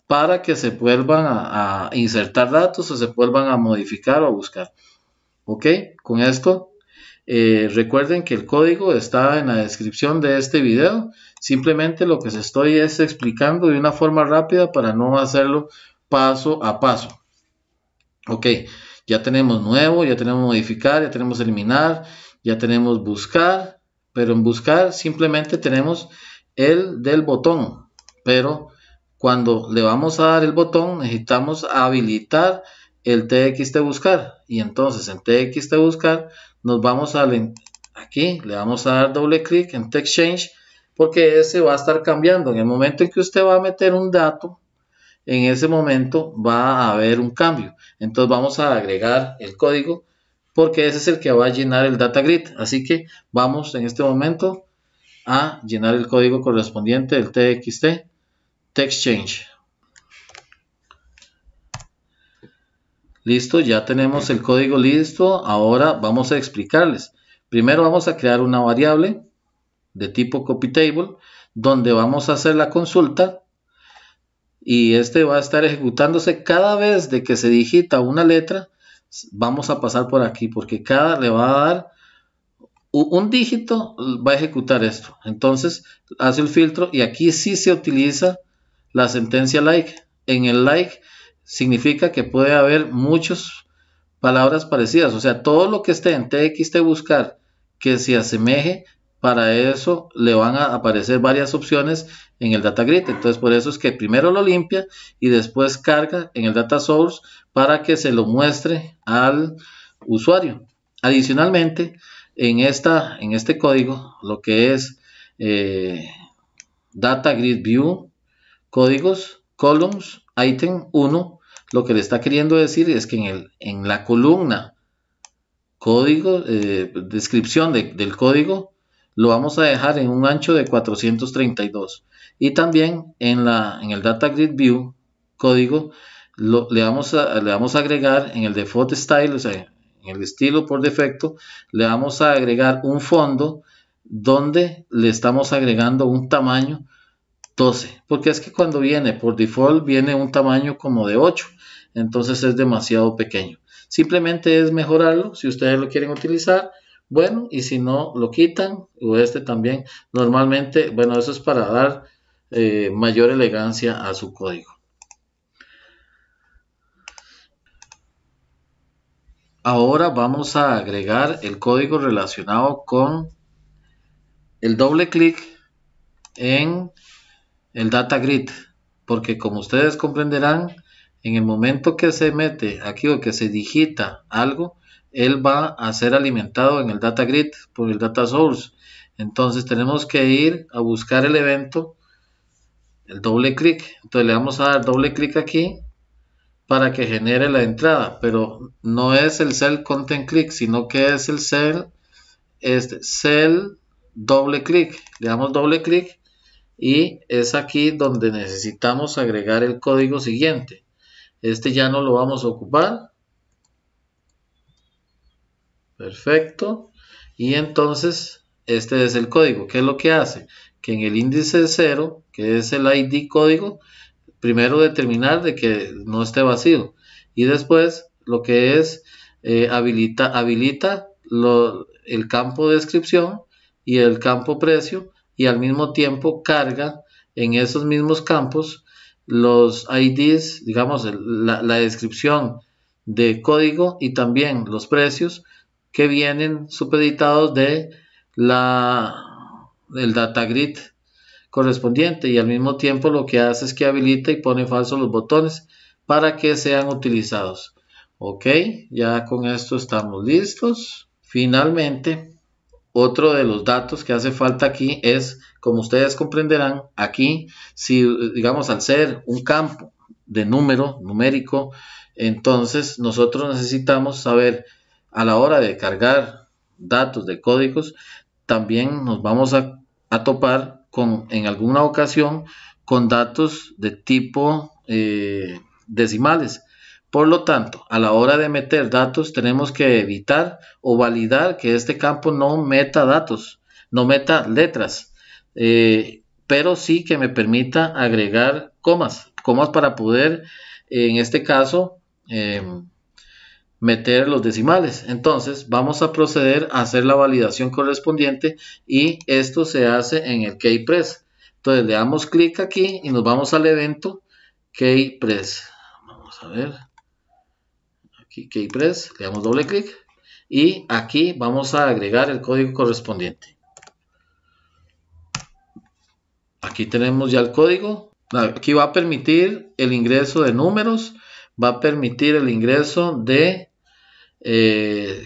para que se vuelvan a, insertar datos o se vuelvan a modificar o a buscar. ¿Ok? Con esto, eh, recuerden que el código está en la descripción de este video. Simplemente lo que se estoy es explicando de una forma rápida para no hacerlo paso a paso. Ok, ya tenemos nuevo, ya tenemos modificar, ya tenemos eliminar, ya tenemos buscar, pero en buscar simplemente tenemos el del botón, pero cuando le vamos a dar el botón necesitamos habilitar el txt buscar y entonces en txt buscar nos vamos a aquí le vamos a dar doble clic en text change porque ese va a estar cambiando en el momento en que usted va a meter un dato en ese momento va a haber un cambio entonces vamos a agregar el código porque ese es el que va a llenar el data grid. Así que vamos en este momento a llenar el código correspondiente del TXT TextChange. Listo, ya tenemos el código listo. Ahora vamos a explicarles. Primero vamos a crear una variable de tipo copy table, donde vamos a hacer la consulta y este va a estar ejecutándose cada vez de que se digita una letra vamos a pasar por aquí porque cada le va a dar un dígito, va a ejecutar esto. Entonces hace el filtro y aquí sí se utiliza la sentencia like. En el like significa que puede haber muchas palabras parecidas, o sea, todo lo que esté en txt buscar que se asemeje para eso le van a aparecer varias opciones en el data grid. Entonces por eso es que primero lo limpia y después carga en el data source para que se lo muestre al usuario. Adicionalmente, en, esta, en este código, lo que es eh, data grid view, códigos, columns, item 1, lo que le está queriendo decir es que en, el, en la columna código, eh, descripción del código, lo vamos a dejar en un ancho de 432 y también en, la, en el data grid view código le, vamos a, le vamos a agregar en el default style, o sea, en el estilo por defecto, le vamos a agregar un fondo donde le estamos agregando un tamaño 12, porque es que cuando viene por default viene un tamaño como de 8, entonces es demasiado pequeño. Simplemente es mejorarlo si ustedes lo quieren utilizar bueno, y si no, lo quitan, o este también. Normalmente, bueno, eso es para dar eh, mayor elegancia a su código. Ahora vamos a agregar el código relacionado con el doble clic en el data grid, porque como ustedes comprenderán, en el momento que se mete aquí o que se digita algo, él va a ser alimentado en el data grid por el data source. Entonces tenemos que ir a buscar el evento, el doble clic. Entonces le vamos a dar doble clic aquí para que genere la entrada, pero no es el cell content click, sino que es el cell, este, cell doble clic. Le damos doble clic y es aquí donde necesitamos agregar el código siguiente. Este ya no lo vamos a ocupar, Perfecto. Y entonces, este es el código. ¿Qué es lo que hace? Que en el índice 0, que es el ID código, primero determinar de que no esté vacío. Y después, lo que es, eh, habilita, habilita lo, el campo de descripción y el campo precio y al mismo tiempo carga en esos mismos campos los IDs, digamos, la descripción de código y también los precios que vienen supeditados de la del data grid correspondiente y al mismo tiempo lo que hace es que habilita y pone falsos los botones para que sean utilizados ok ya con esto estamos listos finalmente otro de los datos que hace falta aquí es como ustedes comprenderán aquí si digamos al ser un campo de número numérico entonces nosotros necesitamos saber a la hora de cargar datos de códigos, también nos vamos a, topar con, en alguna ocasión con datos de tipo eh, decimales. Por lo tanto, a la hora de meter datos tenemos que evitar o validar que este campo no meta datos, no meta letras, eh, pero sí que me permita agregar comas, comas para poder, en este caso, em, meter los decimales. Entonces vamos a proceder a hacer la validación correspondiente y esto se hace en el KeyPress. Entonces le damos clic aquí y nos vamos al evento KeyPress. Vamos a ver. Aquí KeyPress, le damos doble clic y aquí vamos a agregar el código correspondiente. Aquí tenemos ya el código. Aquí va a permitir el ingreso de números, va a permitir el ingreso de eh,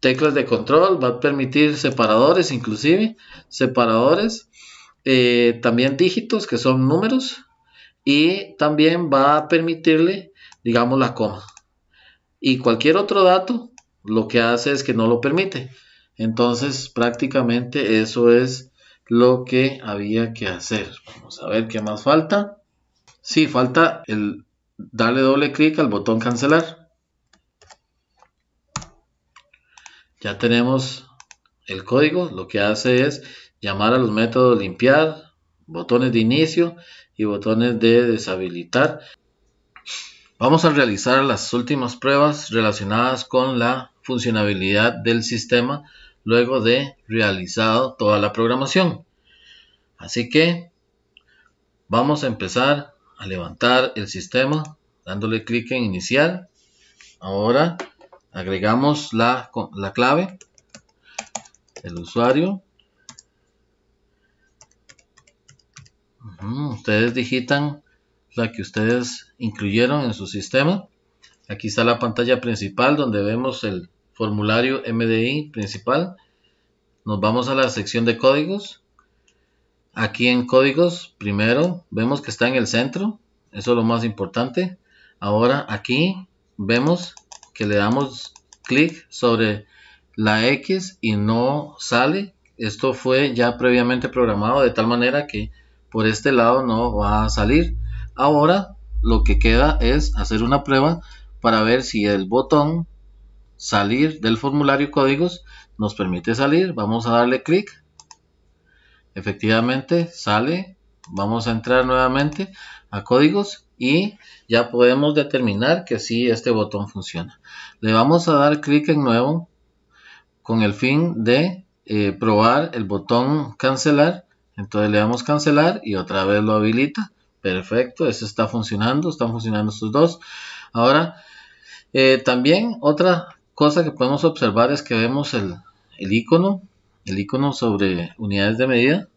teclas de control, va a permitir separadores inclusive, separadores, eh, también dígitos que son números y también va a permitirle, digamos, la coma. Y cualquier otro dato lo que hace es que no lo permite. Entonces prácticamente eso es lo que había que hacer. Vamos a ver qué más falta. si falta el darle doble clic al botón cancelar. Ya tenemos el código, lo que hace es llamar a los métodos limpiar, botones de inicio y botones de deshabilitar. Vamos a realizar las últimas pruebas relacionadas con la funcionabilidad del sistema luego de realizado toda la programación. Así que vamos a empezar a levantar el sistema dándole clic en iniciar. Ahora agregamos la, la clave, el usuario. Ustedes digitan la que ustedes incluyeron en su sistema. Aquí está la pantalla principal donde vemos el formulario MDI principal. Nos vamos a la sección de códigos. Aquí en códigos, primero vemos que está en el centro. Eso es lo más importante. Ahora aquí vemos que le damos clic sobre la X y no sale. Esto fue ya previamente programado de tal manera que por este lado no va a salir. Ahora lo que queda es hacer una prueba para ver si el botón salir del formulario códigos nos permite salir. Vamos a darle clic. Efectivamente sale. Vamos a entrar nuevamente a códigos y ya podemos determinar que si este botón funciona. Le vamos a dar clic en nuevo con el fin de eh, probar el botón cancelar. Entonces le damos cancelar y otra vez lo habilita. Perfecto, eso está funcionando, están funcionando estos dos. Ahora, eh, también otra cosa que podemos observar es que vemos el, el icono, el icono sobre unidades de medida.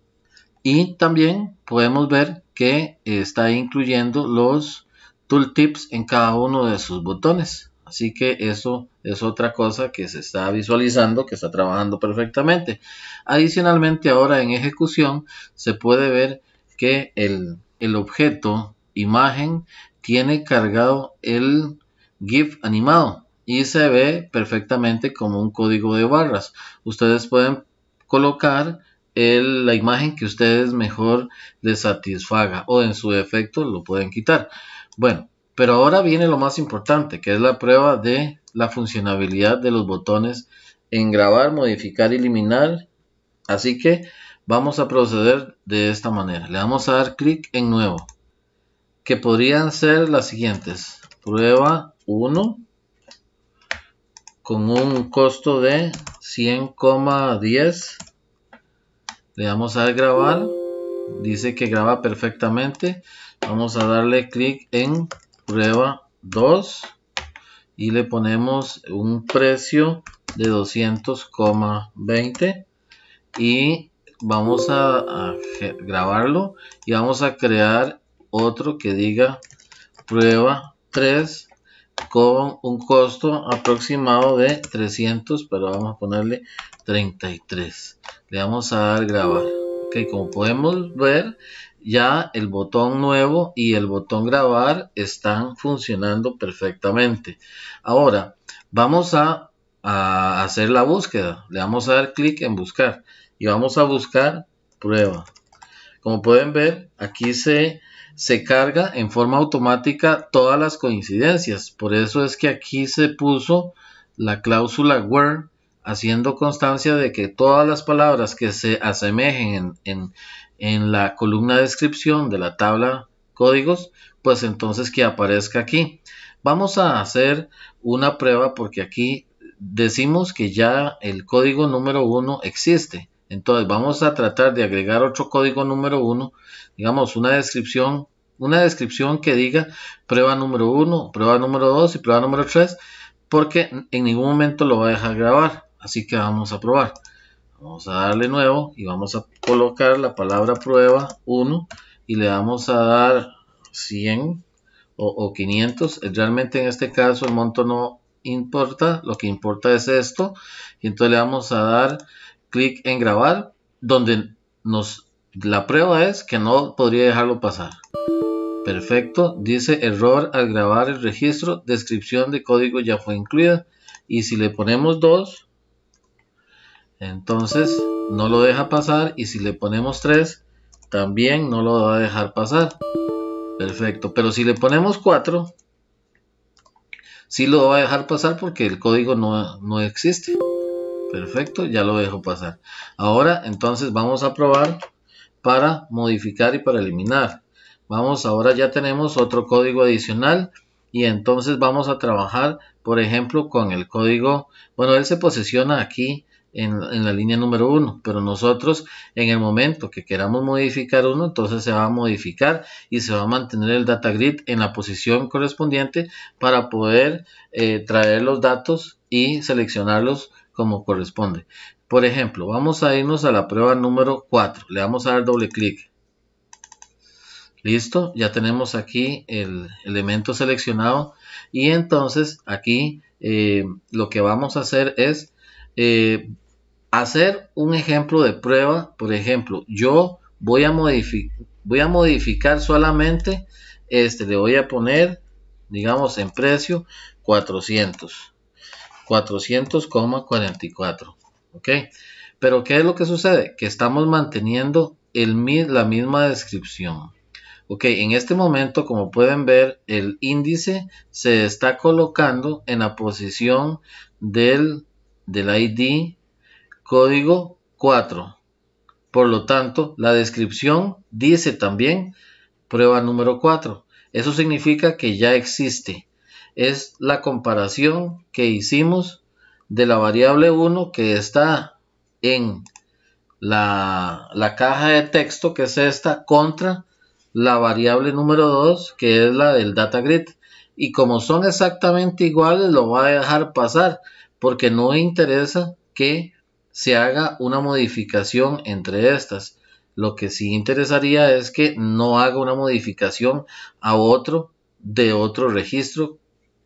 Y también podemos ver que eh, está incluyendo los tooltips en cada uno de sus botones. Así que eso es otra cosa que se está visualizando, que está trabajando perfectamente. Adicionalmente, ahora en ejecución se puede ver que el, objeto imagen tiene cargado el GIF animado y se ve perfectamente como un código de barras. Ustedes pueden colocar la imagen que ustedes mejor les satisfaga o en su defecto lo pueden quitar. Bueno, pero ahora viene lo más importante, que es la prueba de la funcionabilidad de los botones en grabar, modificar y eliminar. Así que vamos a proceder de esta manera. Le vamos a dar clic en nuevo, que podrían ser las siguientes. Prueba 1 con un costo de 100,10. Le damos a grabar. Dice que graba perfectamente. Vamos a darle clic en prueba 2 y le ponemos un precio de 200,20 y vamos a, grabarlo y vamos a crear otro que diga prueba 3 con un costo aproximado de 300 pero vamos a ponerle 33 le vamos a dar grabar ok como podemos ver ya el botón nuevo y el botón grabar están funcionando perfectamente. Ahora vamos a, hacer la búsqueda. Le vamos a dar clic en buscar y vamos a buscar prueba. Como pueden ver, aquí se, se carga en forma automática todas las coincidencias. Por eso es que aquí se puso la cláusula Word haciendo constancia de que todas las palabras que se asemejen en, en la columna de descripción de la tabla códigos, pues entonces que aparezca aquí. Vamos a hacer una prueba porque aquí decimos que ya el código número 1 existe. Entonces vamos a tratar de agregar otro código número 1, digamos una descripción, una descripción que diga prueba número 1, prueba número 2 y prueba número 3, porque en ningún momento lo va a dejar grabar. Así que vamos a probar. Vamos a darle nuevo y vamos a colocar la palabra prueba 1 y le vamos a dar 100 o, 500. Realmente en este caso el monto no importa, lo que importa es esto. Y entonces le vamos a dar clic en grabar, donde nos la prueba es que no podría dejarlo pasar. Perfecto, dice error al grabar el registro, descripción de código ya fue incluida. Y si le ponemos 2, entonces no lo deja pasar y si le ponemos 3 también no lo va a dejar pasar. Perfecto, pero si le ponemos 4 sí lo va a dejar pasar porque el código no, existe. Perfecto, ya lo dejo pasar. Ahora entonces vamos a probar para modificar y para eliminar. Vamos, ahora ya tenemos otro código adicional y entonces vamos a trabajar, por ejemplo, con el código, bueno, él se posiciona aquí en, la línea número 1, pero nosotros en el momento que queramos modificar uno, entonces se va a modificar y se va a mantener el data grid en la posición correspondiente para poder eh, traer los datos y seleccionarlos como corresponde. Por ejemplo, vamos a irnos a la prueba número 4, le vamos a dar doble clic. Listo, ya tenemos aquí el elemento seleccionado y entonces aquí eh, lo que vamos a hacer es eh, hacer un ejemplo de prueba. Por ejemplo, yo voy a, modificar, voy a modificar solamente, este, le voy a poner, digamos, en precio 400. 400,44. ¿Ok? Pero ¿qué es lo que sucede? Que estamos manteniendo el, la misma descripción. Ok, en este momento, como pueden ver, el índice se está colocando en la posición del del ID código 4. Por lo tanto, la descripción dice también prueba número 4. Eso significa que ya existe. Es la comparación que hicimos de la variable 1 que está en la, caja de texto que es esta contra la variable número 2 que es la del data grid y como son exactamente iguales lo va a dejar pasar porque no interesa que se haga una modificación entre estas. Lo que sí interesaría es que no haga una modificación a otro de otro registro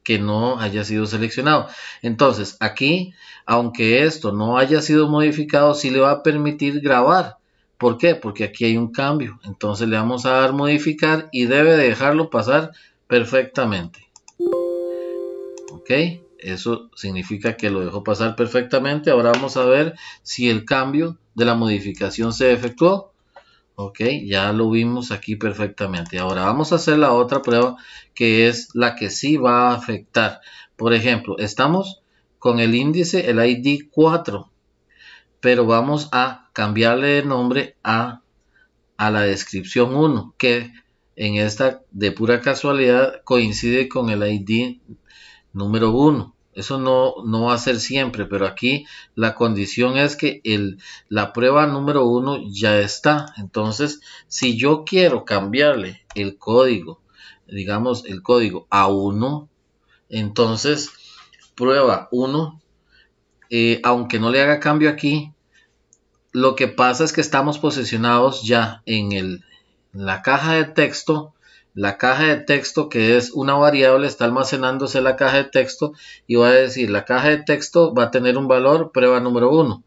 que no haya sido seleccionado. Entonces, aquí, aunque esto no haya sido modificado, sí le va a permitir grabar. ¿Por qué? Porque aquí hay un cambio. Entonces le vamos a dar modificar y debe dejarlo pasar perfectamente. ¿Ok? Eso significa que lo dejó pasar perfectamente. Ahora vamos a ver si el cambio de la modificación se efectuó. Ok, ya lo vimos aquí perfectamente. Ahora vamos a hacer la otra prueba que es la que sí va a afectar. Por ejemplo, estamos con el índice, el ID 4, pero vamos a cambiarle de nombre a, a la descripción 1, que en esta de pura casualidad coincide con el ID número 1, Eso no, va a ser siempre, pero aquí la condición es que el, la prueba número uno ya está. Entonces, si yo quiero cambiarle el código, digamos el código a 1, entonces prueba 1, eh, aunque no le haga cambio aquí, lo que pasa es que estamos posicionados ya en, el, en la caja de texto la caja de texto, que es una variable, está almacenándose la caja de texto y va a decir la caja de texto va a tener un valor prueba número 1.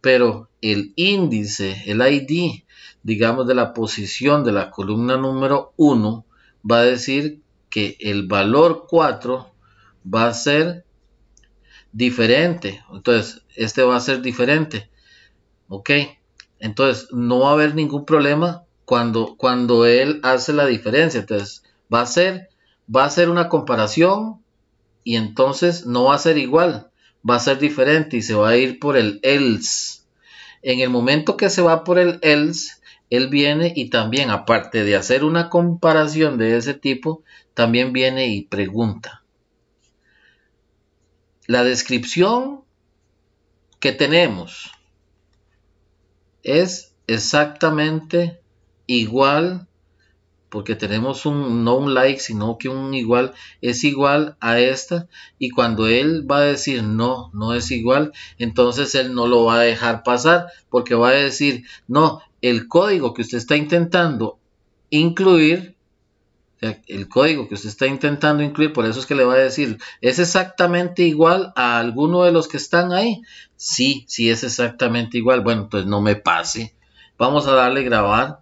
Pero el índice, el ID, digamos, de la posición de la columna número 1, va a decir que el valor 4 va a ser diferente. Entonces, este va a ser diferente. ¿Ok? Entonces, no va a haber ningún problema cuando, cuando él hace la diferencia. Entonces, va a ser, va a ser una comparación y entonces no va a ser igual, va a ser diferente y se va a ir por el else. En el momento que se va por el else, él viene y también, aparte de hacer una comparación de ese tipo, también viene y pregunta. La descripción que tenemos es exactamente igual, porque tenemos un, no un like, sino que un igual, es igual a esta, y cuando él va a decir no, no es igual, entonces él no lo va a dejar pasar, porque va a decir, no, el código que usted está intentando incluir, el código que usted está intentando incluir, por eso es que le va a decir, ¿es exactamente igual a alguno de los que están ahí? Sí, sí es exactamente igual. Bueno, pues no me pase. Vamos a darle grabar.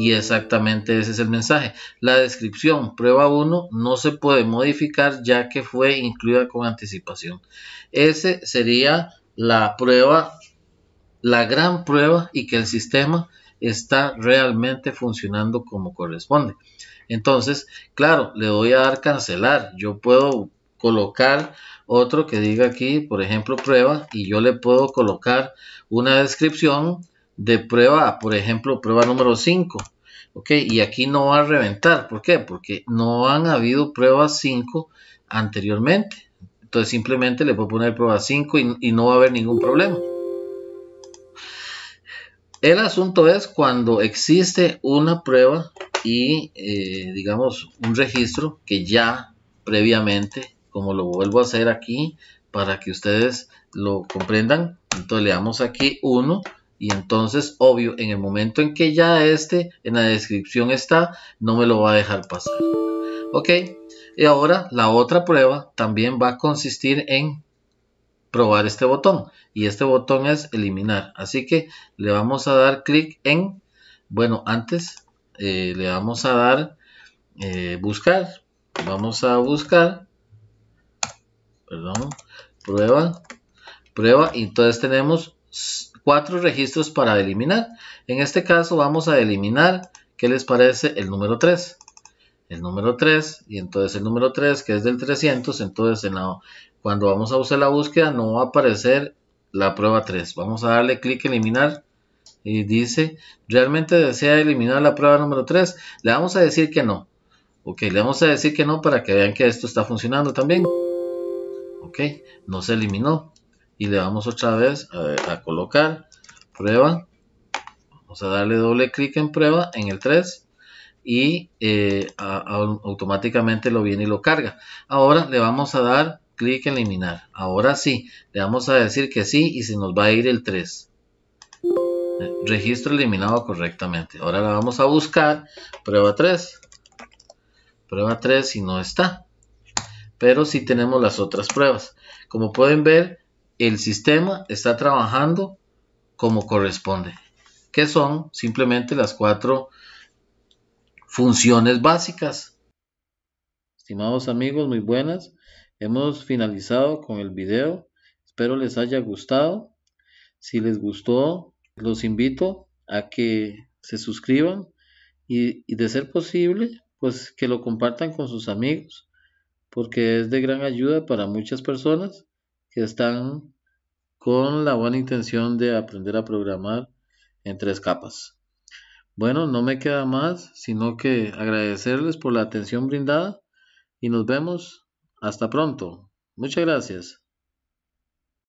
Y exactamente ese es el mensaje. La descripción, prueba 1, no se puede modificar ya que fue incluida con anticipación. Ese sería la prueba, la gran prueba y que el sistema está realmente funcionando como corresponde. Entonces, claro, le voy a dar cancelar. Yo puedo colocar otro que diga aquí, por ejemplo, prueba, y yo le puedo colocar una descripción de prueba, por ejemplo, prueba número 5. ¿Ok? Y aquí no va a reventar. ¿Por qué? Porque no han habido pruebas 5 anteriormente. Entonces simplemente le puedo poner prueba 5 y, no va a haber ningún problema. El asunto es cuando existe una prueba y eh, digamos un registro que ya previamente, como lo vuelvo a hacer aquí para que ustedes lo comprendan, entonces le damos aquí 1 y entonces, obvio, en el momento en que ya este en la descripción está, no me lo va a dejar pasar. Ok, y ahora la otra prueba también va a consistir en probar este botón. Y este botón es eliminar. Así que le vamos a dar clic en, bueno, antes eh, le vamos a dar eh, buscar. Vamos a buscar, perdón, prueba, prueba. Y entonces tenemos cuatro registros para eliminar. En este caso vamos a eliminar, ¿qué les parece? El número 3. El número 3 y entonces el número 3 que es del 300, entonces cuando vamos a usar la búsqueda no va a aparecer la prueba 3. Vamos a darle clic eliminar y dice, ¿realmente desea eliminar la prueba número 3? Le vamos a decir que no. Ok, le vamos a decir que no para que vean que esto está funcionando también. Ok, no se eliminó y le vamos otra vez a, colocar prueba vamos a darle doble clic en prueba en el 3 y eh, automáticamente lo viene y lo carga ahora le vamos a dar clic en eliminar ahora sí le vamos a decir que sí y se nos va a ir el 3 registro eliminado correctamente ahora la vamos a buscar prueba 3 prueba 3 si no está pero si sí tenemos las otras pruebas como pueden ver el sistema está trabajando como corresponde, que son simplemente las cuatro funciones básicas. Estimados amigos, muy buenas. Hemos finalizado con el video. Espero les haya gustado. Si les gustó, los invito a que se suscriban y, y de ser posible, pues que lo compartan con sus amigos, porque es de gran ayuda para muchas personas están con la buena intención de aprender a programar en tres capas. Bueno, no me queda más sino que agradecerles por la atención brindada y nos vemos hasta pronto. Muchas gracias.